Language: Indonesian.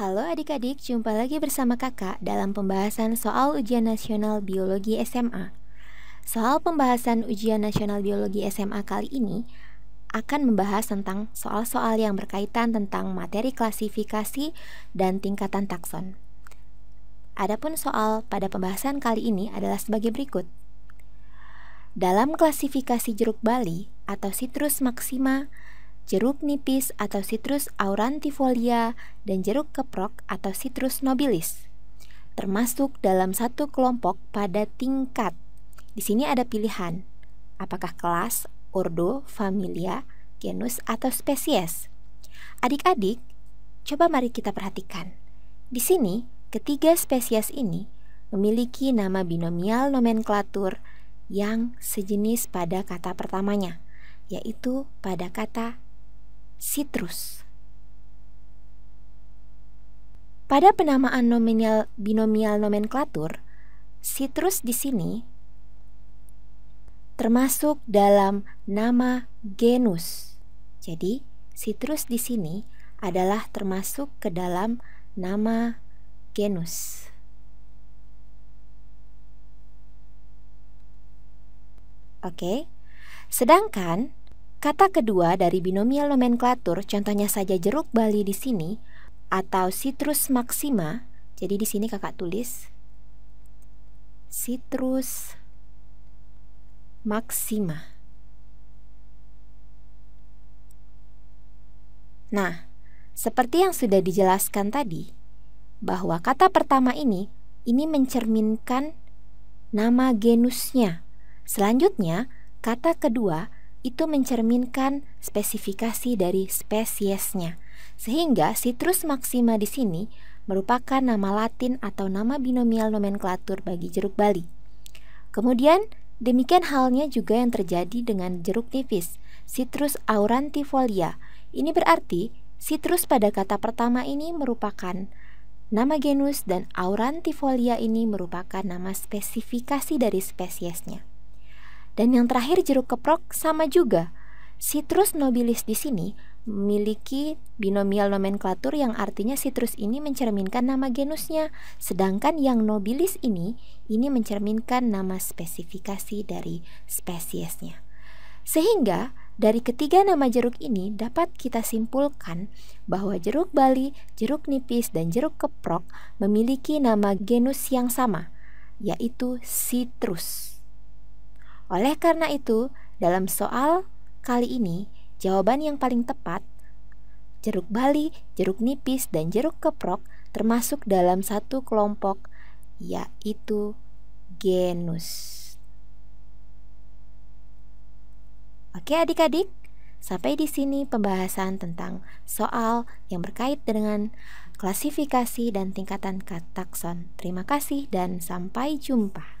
Halo adik-adik, jumpa lagi bersama kakak dalam pembahasan soal ujian nasional biologi SMA. Soal pembahasan ujian nasional biologi SMA kali ini akan membahas tentang soal-soal yang berkaitan tentang materi klasifikasi dan tingkatan takson. Adapun soal pada pembahasan kali ini adalah sebagai berikut. Dalam klasifikasi jeruk Bali atau Citrus maxima, jeruk nipis atau citrus aurantifolia, dan jeruk keprok atau citrus nobilis. Termasuk dalam satu kelompok pada tingkat. Di sini ada pilihan, apakah kelas, ordo, familia, genus, atau spesies. Adik-adik, coba mari kita perhatikan. Di sini, ketiga spesies ini memiliki nama binomial nomenklatur yang sejenis pada kata pertamanya, yaitu pada kata Citrus. Pada penamaan nominal binomial nomenklatur, Citrus di sini termasuk dalam nama genus. Jadi, Citrus di sini adalah termasuk ke dalam nama genus. Oke. Sedangkan Kata kedua dari binomial nomenklatur, contohnya saja jeruk Bali di sini atau citrus maxima. Jadi di sini kakak tulis citrus maxima. Nah, seperti yang sudah dijelaskan tadi, bahwa kata pertama ini ini mencerminkan nama genusnya. Selanjutnya, kata kedua itu mencerminkan spesifikasi dari spesiesnya. Sehingga citrus maxima di sini merupakan nama latin atau nama binomial nomenklatur bagi jeruk bali. Kemudian, demikian halnya juga yang terjadi dengan jeruk nipis, citrus aurantifolia. Ini berarti citrus pada kata pertama ini merupakan nama genus dan aurantifolia ini merupakan nama spesifikasi dari spesiesnya. Dan yang terakhir jeruk keprok sama juga. Citrus nobilis di sini memiliki binomial nomenklatur yang artinya citrus ini mencerminkan nama genusnya, sedangkan yang nobilis ini ini mencerminkan nama spesifikasi dari spesiesnya. Sehingga dari ketiga nama jeruk ini dapat kita simpulkan bahwa jeruk Bali, jeruk nipis, dan jeruk keprok memiliki nama genus yang sama, yaitu citrus. Oleh karena itu, dalam soal kali ini, jawaban yang paling tepat jeruk bali, jeruk nipis, dan jeruk keprok termasuk dalam satu kelompok yaitu genus. Oke adik-adik, sampai di sini pembahasan tentang soal yang berkait dengan klasifikasi dan tingkatan katakson. Terima kasih dan sampai jumpa.